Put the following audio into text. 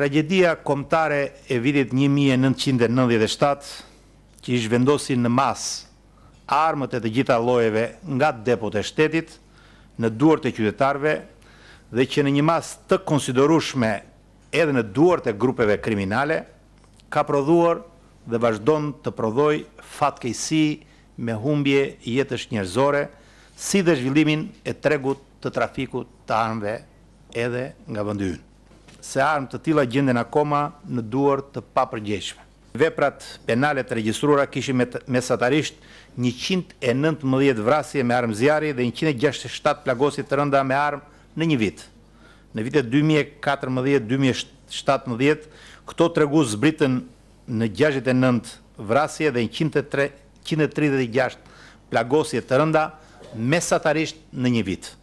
Tragedia komtare e vitit 1997, që i shvendosin në mas armët e të gjitha lojeve nga depot e shtetit, në duart e qytetarve, dhe që në një mas të konsiderushme edhe në duart e grupeve kriminale, ka prodhuar dhe vazhdon të prodhoj fatkejsi me humbje jetës njërzore, si dhe zhvillimin e tregut të trafikut të armëve edhe nga vëndyjnë se armë të tila gjenden akoma në duar të papërgjeshme. Veprat penale të regjistrura kishin mesatarisht 119 vrasje me armë zjari dhe 167 plagosit të rënda me armë në një vit. Në vitet 2014-2017, këto të regu zbritën në 69 vrasje dhe 136 plagosje të rënda mesatarisht në një vitë.